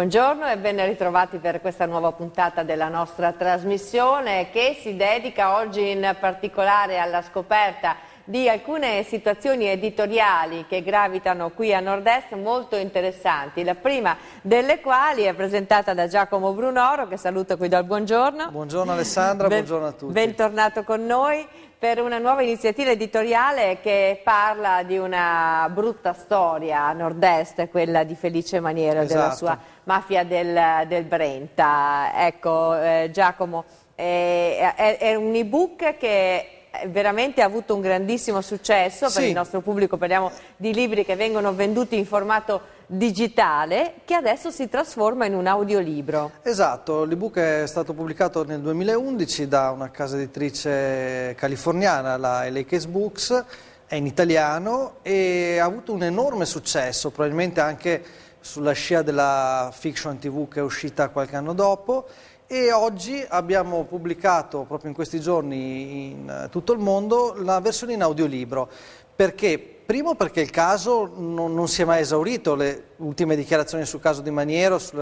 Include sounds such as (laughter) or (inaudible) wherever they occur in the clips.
Buongiorno e ben ritrovati per questa nuova puntata della nostra trasmissione che si dedica oggi in particolare alla scoperta di alcune situazioni editoriali che gravitano qui a Nord-Est molto interessanti, la prima delle quali è presentata da Giacomo Brunoro che saluto qui dal buongiorno. Buongiorno Alessandra, ben, buongiorno a tutti. Bentornato con noi per una nuova iniziativa editoriale che parla di una brutta storia a nord-est, quella di Felice Maniero, esatto. della sua mafia del, del Brenta. Ecco, eh, Giacomo, eh, è, è un ebook che veramente ha avuto un grandissimo successo sì. per il nostro pubblico, parliamo di libri che vengono venduti in formato digitale che adesso si trasforma in un audiolibro. Esatto, l'ebook è stato pubblicato nel 2011 da una casa editrice californiana, la LA Case Books, è in italiano e ha avuto un enorme successo, probabilmente anche sulla scia della fiction tv che è uscita qualche anno dopo e oggi abbiamo pubblicato proprio in questi giorni in tutto il mondo la versione in audiolibro perché Primo perché il caso non, non, si è mai esaurito, le ultime dichiarazioni sul caso di Maniero, sui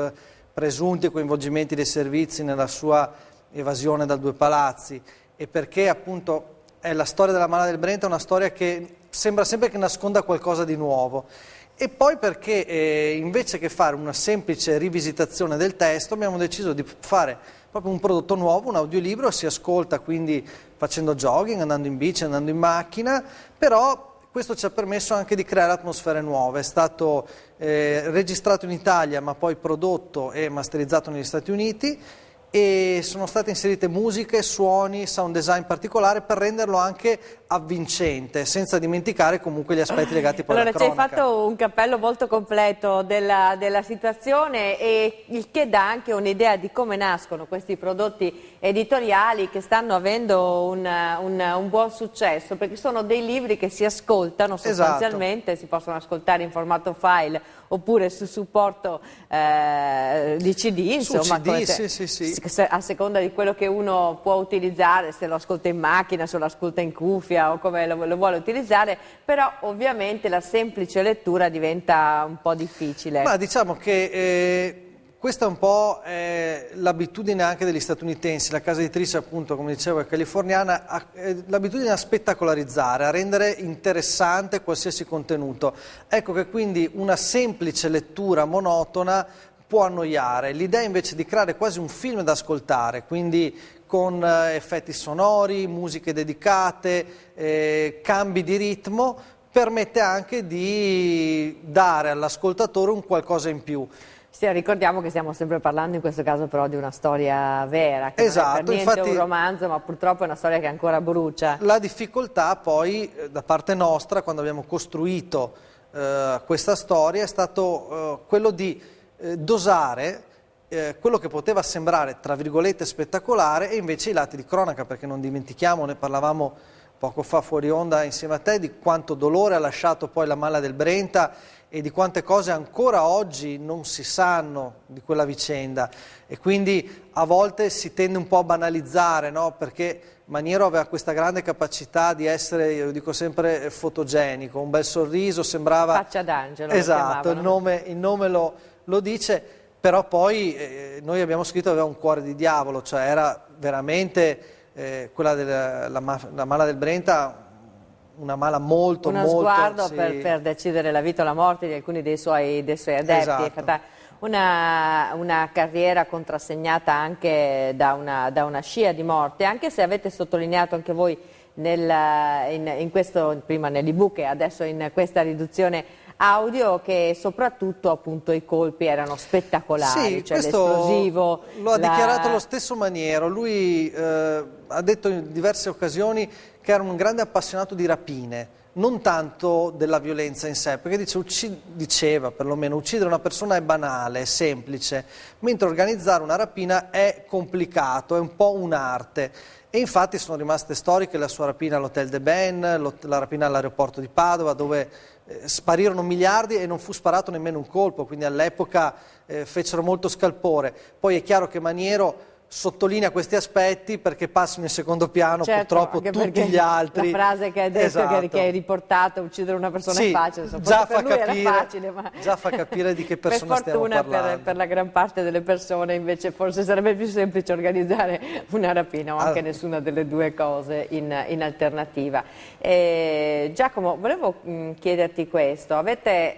presunti coinvolgimenti dei servizi nella sua evasione da due palazzi e perché appunto la storia della Mala del Brenta è una storia che sembra sempre che nasconda qualcosa di nuovo e poi perché eh, invece che fare una semplice rivisitazione del testo abbiamo deciso di fare proprio un prodotto nuovo, un audiolibro, si ascolta quindi facendo jogging, andando in bici, andando in macchina, però questo ci ha permesso anche di creare atmosfere nuove, è stato eh, registrato in Italia ma poi prodotto e masterizzato negli Stati Uniti e sono state inserite musiche, suoni, sound design particolare per renderlo anche avvincente, senza dimenticare comunque gli aspetti legati poi allora, alla cronaca. Allora, ci hai fatto un cappello molto completo della, della situazione e il che dà anche un'idea di come nascono questi prodotti editoriali che stanno avendo un, un, un, buon successo, perché sono dei libri che si ascoltano esatto. sostanzialmente, esatto. si possono ascoltare in formato file oppure su supporto eh, di CD, insomma. Su CD, sì, sì, sì a seconda di quello che uno può utilizzare, se lo ascolta in macchina, se lo ascolta in cuffia o come lo, lo vuole utilizzare, però ovviamente la semplice lettura diventa un po' difficile. Ma diciamo che... Eh... Questa è un po' eh, l'abitudine anche degli statunitensi, la casa editrice appunto, come dicevo, è californiana, eh, l'abitudine a spettacolarizzare, a rendere interessante qualsiasi contenuto. Ecco che quindi una semplice lettura monotona può annoiare. L'idea invece di creare quasi un film da ascoltare, quindi con eh, effetti sonori, musiche dedicate, eh, cambi di ritmo, permette anche di dare all'ascoltatore un qualcosa in più. Sì, ricordiamo che stiamo sempre parlando in questo caso però di una storia vera, che esatto, non è esatto, infatti, un romanzo, ma purtroppo è una storia che ancora brucia. La difficoltà poi eh, da parte nostra quando abbiamo costruito eh, questa storia è stato eh, quello di eh, dosare eh, quello che poteva sembrare, tra virgolette, spettacolare e invece i lati di cronaca, perché non dimentichiamo, ne parlavamo poco fa fuori onda insieme a te, di quanto dolore ha lasciato poi la malla del Brenta e di quante cose ancora oggi non si sanno di quella vicenda e quindi a volte si tende un po' a banalizzare, no? perché Maniero aveva questa grande capacità di essere, io lo dico sempre, fotogenico, un bel sorriso, sembrava... Faccia d'angelo. Esatto, il nome, il nome lo lo dice, però poi eh, noi abbiamo scritto che aveva un cuore di diavolo, cioè era veramente eh, quella della ma mala del Brenta una mala molto, Uno molto... Uno sguardo sì. per, per, decidere la vita o la morte di alcuni dei suoi, dei suoi adepti. Esatto. Una, una, carriera contrassegnata anche da una, da una, scia di morte, anche se avete sottolineato anche voi nel, in, in questo, prima nell'ebook e adesso in questa riduzione audio che soprattutto appunto i colpi erano spettacolari, sì, cioè l'esplosivo. Lo ha la... dichiarato lo stesso Maniero, lui eh, ha detto in diverse occasioni che era un grande appassionato di rapine non tanto della violenza in sé, perché dice, uccid- diceva perlomeno uccidere una persona è banale, è semplice, mentre organizzare una rapina è complicato, è un po' un'arte. E infatti sono rimaste storiche la sua rapina all'Hotel de Ben, la rapina all'aeroporto di Padova, dove eh, sparirono miliardi e non fu sparato nemmeno un colpo, quindi all'epoca eh, fecero molto scalpore. Poi è chiaro che Maniero sottolinea questi aspetti perché passano in secondo piano certo, purtroppo tutti gli altri. La frase che hai detto, esatto. che, hai riportato, uccidere una persona sì, è facile, insomma, già fa, capire, facile, ma... già fa capire di che (laughs) persona per stiamo parlando. Per, per la gran parte delle persone invece forse sarebbe più semplice organizzare (laughs) una rapina o ah. anche allora. nessuna delle due cose in, in alternativa. Eh, Giacomo, volevo chiederti questo, avete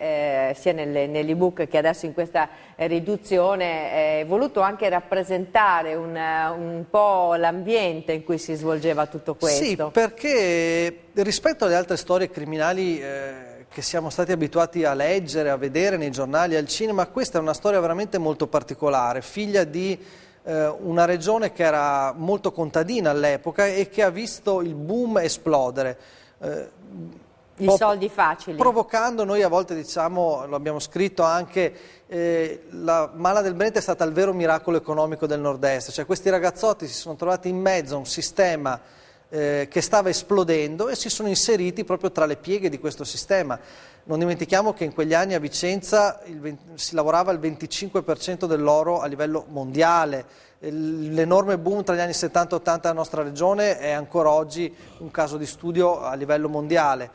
eh, sia nell'ebook nell che adesso in questa eh, riduzione eh, voluto anche rappresentare un, eh, un po' l'ambiente in cui si svolgeva tutto questo. Sì, perché rispetto alle altre storie criminali... Eh che siamo stati abituati a leggere, a vedere nei giornali, al cinema, questa è una storia veramente molto particolare, figlia di eh, una regione che era molto contadina all'epoca e che ha visto il boom esplodere. Eh, i soldi facili. Provocando, noi a volte diciamo, lo abbiamo scritto anche, eh, la mala del Brenta è stata il vero miracolo economico del nord-est, cioè questi ragazzotti si sono trovati in mezzo a un sistema eh, che stava esplodendo e si sono inseriti proprio tra le pieghe di questo sistema. Non dimentichiamo che in quegli anni a Vicenza 20, si lavorava il 25% dell'oro a livello mondiale, l'enorme boom tra gli anni 70 e 80 della nostra regione è ancora oggi un caso di studio a livello mondiale.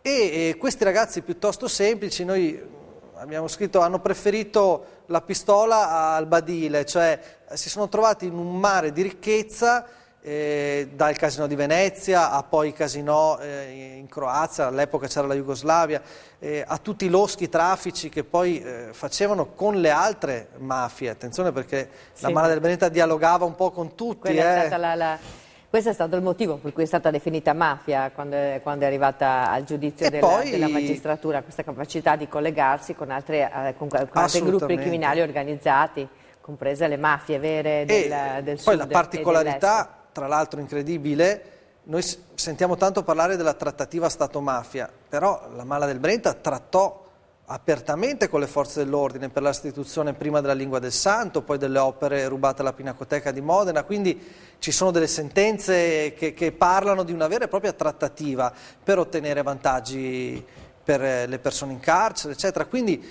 E, eh, questi ragazzi piuttosto semplici, noi eh, abbiamo scritto, hanno preferito la pistola al badile, cioè eh, si sono trovati in un mare di ricchezza eh, dal casino di Venezia a poi i casinò eh, in Croazia, all'epoca c'era la Jugoslavia, eh, a tutti i loschi traffici che poi facevano con le altre mafie, attenzione perché sì. la Mara del Veneta dialogava un po' con tutti. Quella è stata la... la questo è stato il motivo per cui è stata definita mafia quando è, quando è arrivata al giudizio della, poi... della, magistratura, questa capacità di collegarsi con, altre, eh, con, con altri gruppi criminali organizzati, comprese le mafie vere del, e del Poi la particolarità, tra l'altro incredibile, noi sentiamo tanto parlare della trattativa Stato-mafia, però la Mala del Brenta trattò apertamente con le forze dell'ordine per la restituzione prima della lingua del santo, poi delle opere rubate alla Pinacoteca di Modena, quindi ci sono delle sentenze che, che parlano di una vera e propria trattativa per ottenere vantaggi per eh, le persone in carcere, eccetera. Quindi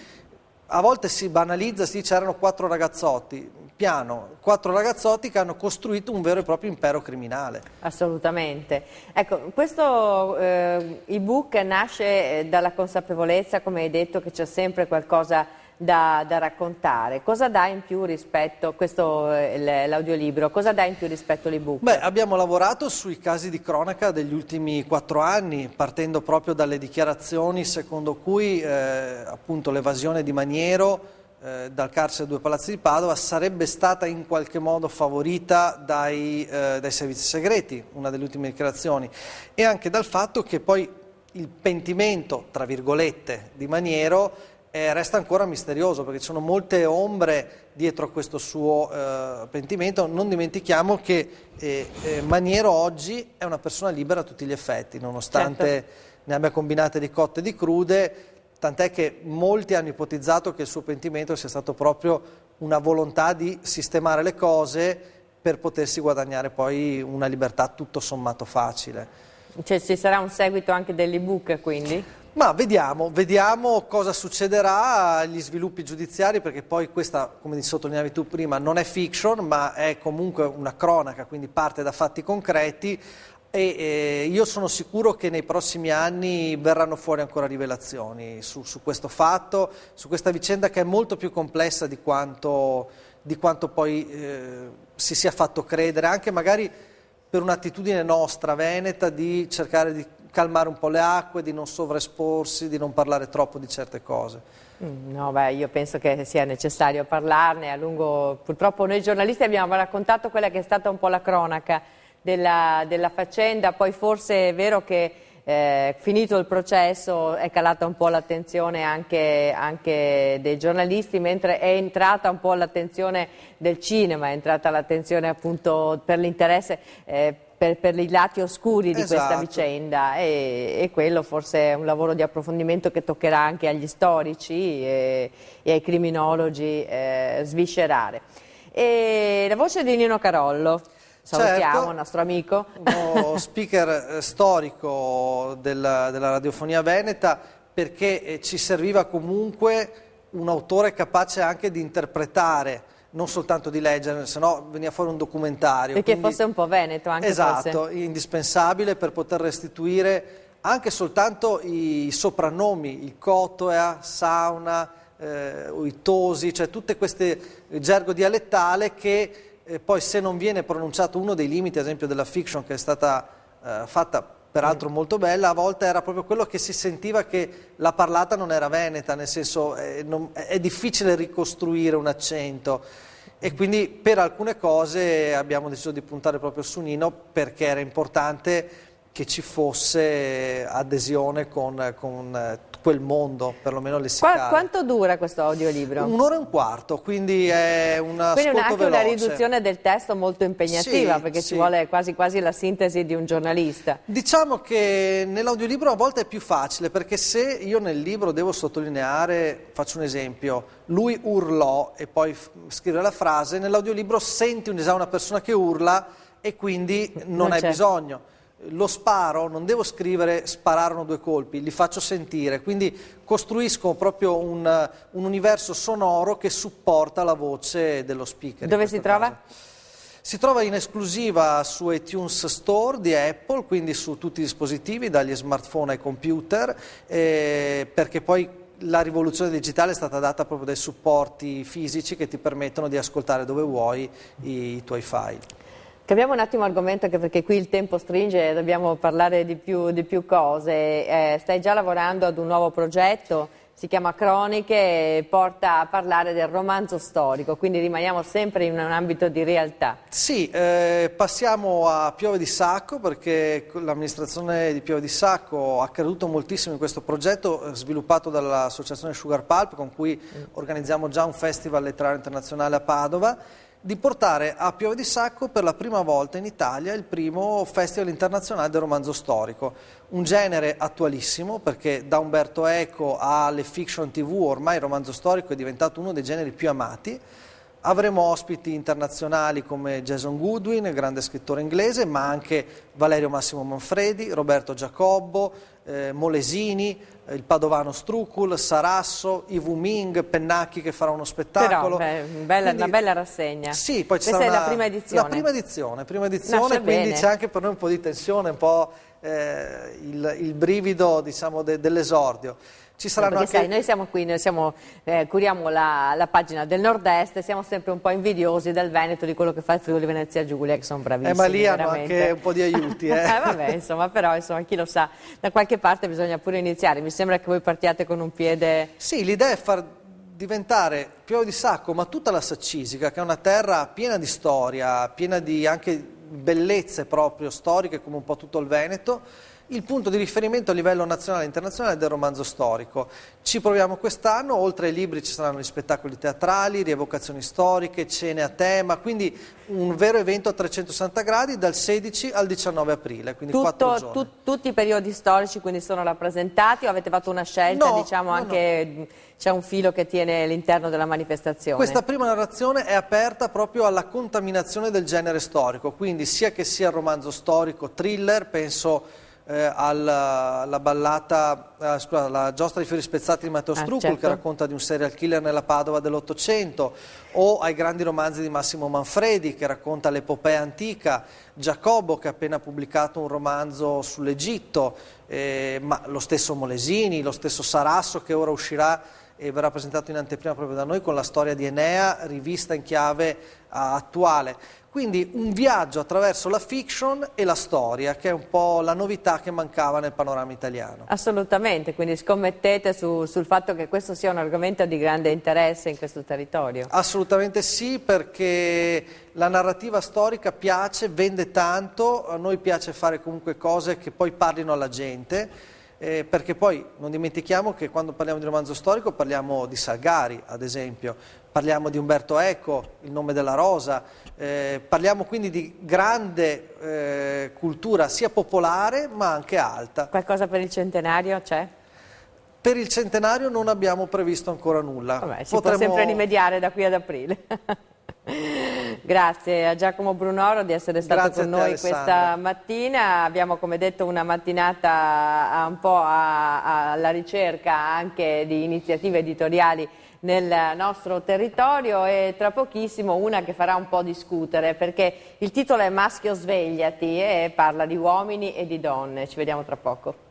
a volte si banalizza, si dice erano quattro ragazzotti, piano quattro ragazzotti che hanno costruito un vero e proprio impero criminale. Assolutamente. Ecco, questo eh, ebook nasce eh, dalla consapevolezza, come hai detto, che c'è sempre qualcosa da, da, raccontare. Cosa dà in più rispetto, questo eh, l'audiolibro, cosa dà in più rispetto all'ebook? Beh, abbiamo lavorato sui casi di cronaca degli ultimi quattro anni, partendo proprio dalle dichiarazioni secondo cui eh, l'evasione di Maniero eh, dal carcere Due Palazzi di Padova sarebbe stata in qualche modo favorita dai, eh, dai servizi segreti, una delle ultime dichiarazioni, e anche dal fatto che poi il pentimento, tra virgolette, di Maniero eh, resta ancora misterioso perché ci sono molte ombre dietro a questo suo eh, pentimento. Non dimentichiamo che eh, eh Maniero oggi è una persona libera a tutti gli effetti, nonostante certo. ne abbia combinate di cotte e di crude, tant'è che molti hanno ipotizzato che il suo pentimento sia stato proprio una volontà di sistemare le cose per potersi guadagnare poi una libertà tutto sommato facile. Cioè ci sarà un seguito anche dell'ebook quindi? Ma vediamo, vediamo cosa succederà agli sviluppi giudiziari perché poi questa, come sottolineavi tu prima, non è fiction ma è comunque una cronaca, quindi parte da fatti concreti e eh, io sono sicuro che nei prossimi anni verranno fuori ancora rivelazioni su, su, questo fatto, su questa vicenda che è molto più complessa di quanto, di quanto poi eh, si sia fatto credere, anche magari per un'attitudine nostra, veneta, di cercare di calmare un po' le acque, di non sovraesporsi, di non parlare troppo di certe cose. Mm, no, beh, io penso che sia necessario parlarne a lungo. Purtroppo noi giornalisti abbiamo raccontato quella che è stata un po' la cronaca della, della faccenda, poi forse è vero che eh, finito il processo è calata un po' l'attenzione anche, anche, dei giornalisti, mentre è entrata un po' l'attenzione del cinema, è entrata l'attenzione appunto per l'interesse. Eh, per, per, i lati oscuri di esatto. questa vicenda e, e, quello forse è un lavoro di approfondimento che toccherà anche agli storici e, e ai criminologi eh, sviscerare. E la voce di Nino Carollo salutiamo, certo, nostro amico. Uno (laughs) speaker eh, storico della, della radiofonia veneta perché eh, ci serviva comunque un autore capace anche di interpretare non soltanto di leggere, se no veniva fuori un documentario. Perché quindi, fosse un po' veneto anche Esatto, forse. indispensabile per poter restituire anche soltanto i soprannomi, il Cotoea, Sauna, eh, Tosi, cioè tutte queste eh, gergo dialettale che e poi se non viene pronunciato uno dei limiti, ad esempio della fiction che è stata eh, fatta peraltro mm. molto bella, a volte era proprio quello che si sentiva che la parlata non era veneta, nel senso eh, non, è difficile ricostruire un accento e mm. quindi per alcune cose abbiamo deciso di puntare proprio su Nino perché era importante che ci fosse adesione con, con eh, quel mondo, perlomeno le Qua, quanto dura questo audiolibro? Un'ora e un quarto, quindi è una Quindi una, anche veloce. una riduzione del testo molto impegnativa, sì, perché sì. ci vuole quasi, quasi la sintesi di un giornalista. Diciamo che nell'audiolibro a volte è più facile, perché se io nel libro devo sottolineare, faccio un esempio, lui urlò e poi scrive la frase, nell'audiolibro senti un una persona che urla e quindi non, non hai bisogno lo sparo, non devo scrivere spararono due colpi, li faccio sentire, quindi costruisco proprio un, un universo sonoro che supporta la voce dello speaker. Dove si trova? Caso. Si trova in esclusiva su iTunes Store di Apple, quindi su tutti i dispositivi, dagli smartphone ai computer, eh, perché poi la rivoluzione digitale è stata data proprio dai supporti fisici che ti permettono di ascoltare dove vuoi i, i tuoi file. Cambiamo un attimo argomento perché qui il tempo stringe e dobbiamo parlare di più, di più cose. Eh, stai già lavorando ad un nuovo progetto, si chiama Croniche e porta a parlare del romanzo storico, quindi rimaniamo sempre in un ambito di realtà. Sì, eh, passiamo a Piove di Sacco perché l'amministrazione di Piove di Sacco ha creduto moltissimo in questo progetto eh, sviluppato dall'associazione Sugar Pulp con cui mm. organizziamo già un festival letterario internazionale a Padova di portare a Piove di Sacco per la prima volta in Italia il primo Festival internazionale del romanzo storico, un genere attualissimo perché da Umberto Eco alle fiction tv ormai il romanzo storico è diventato uno dei generi più amati, Avremo ospiti internazionali come Jason Goodwin, grande scrittore inglese, ma anche Valerio Massimo Manfredi, Roberto Giacobbo, eh, Molesini, il padovano Strucul, Sarasso, Ivu Ming, Pennacchi che farà uno spettacolo. Però, beh, bella, quindi, una bella rassegna. Sì, poi ci Questa è la prima edizione. La prima edizione, prima edizione quindi c'è anche per noi un po' di tensione, un po' eh, il, il, brivido diciamo, de, dell'esordio ci saranno anche... Sai, noi siamo qui, noi siamo, eh, curiamo la, la, pagina del nord-est e siamo sempre un po' invidiosi del Veneto di quello che fa il Friuli Venezia Giulia, che sono bravissimi. Eh, ma lì hanno veramente. anche un po' di aiuti. Eh. (laughs) eh vabbè, insomma, però insomma, chi lo sa, da qualche parte bisogna pure iniziare. Mi sembra che voi partiate con un piede... Sì, l'idea è far diventare Piove di Sacco, ma tutta la Saccisica, che è una terra piena di storia, piena di anche bellezze proprio storiche, come un po' tutto il Veneto, il punto di riferimento a livello nazionale e internazionale del romanzo storico. Ci proviamo quest'anno, oltre ai libri ci saranno gli spettacoli teatrali, rievocazioni storiche, cene a tema, quindi un vero evento a 360 gradi dal 16 al 19 aprile, quindi Tutto, tu, tutti i periodi storici quindi sono rappresentati o avete fatto una scelta, no, diciamo no, anche... No c'è un filo che tiene l'interno della manifestazione. Questa prima narrazione è aperta proprio alla contaminazione del genere storico, quindi sia che sia il romanzo storico, thriller, penso eh, alla, alla, ballata, eh, scusa, alla giostra di fiori spezzati di Matteo ah, Strucul ah, certo. che racconta di un serial killer nella Padova dell'Ottocento o ai grandi romanzi di Massimo Manfredi che racconta l'epopea antica, Giacobbo che ha appena pubblicato un romanzo sull'Egitto, eh, ma lo stesso Molesini, lo stesso Sarasso che ora uscirà e verrà presentato in anteprima proprio da noi con la storia di Enea, rivista in chiave eh, attuale. Quindi un viaggio attraverso la fiction e la storia, che è un po' la novità che mancava nel panorama italiano. Assolutamente, quindi scommettete su, sul fatto che questo sia un argomento di grande interesse in questo territorio. Assolutamente sì, perché la narrativa storica piace, vende tanto, a noi piace fare comunque cose che poi parlino alla gente eh, perché poi non dimentichiamo che quando parliamo di romanzo storico parliamo di Salgari, ad esempio, parliamo di Umberto Eco, Il nome della rosa, eh, parliamo quindi di grande eh, cultura sia popolare ma anche alta. Qualcosa per il centenario c'è? Per il centenario non abbiamo previsto ancora nulla. Vabbè, si Potremmo... può sempre rimediare da qui ad aprile. (laughs) Grazie a Giacomo Brunoro di essere stato Grazie con te, noi Alessandra. questa mattina. Abbiamo come detto una mattinata ah, un po' a, a, alla ricerca anche di iniziative editoriali nel nostro territorio e tra pochissimo una che farà un po' discutere perché il titolo è Maschio svegliati e parla di uomini e di donne. Ci vediamo tra poco.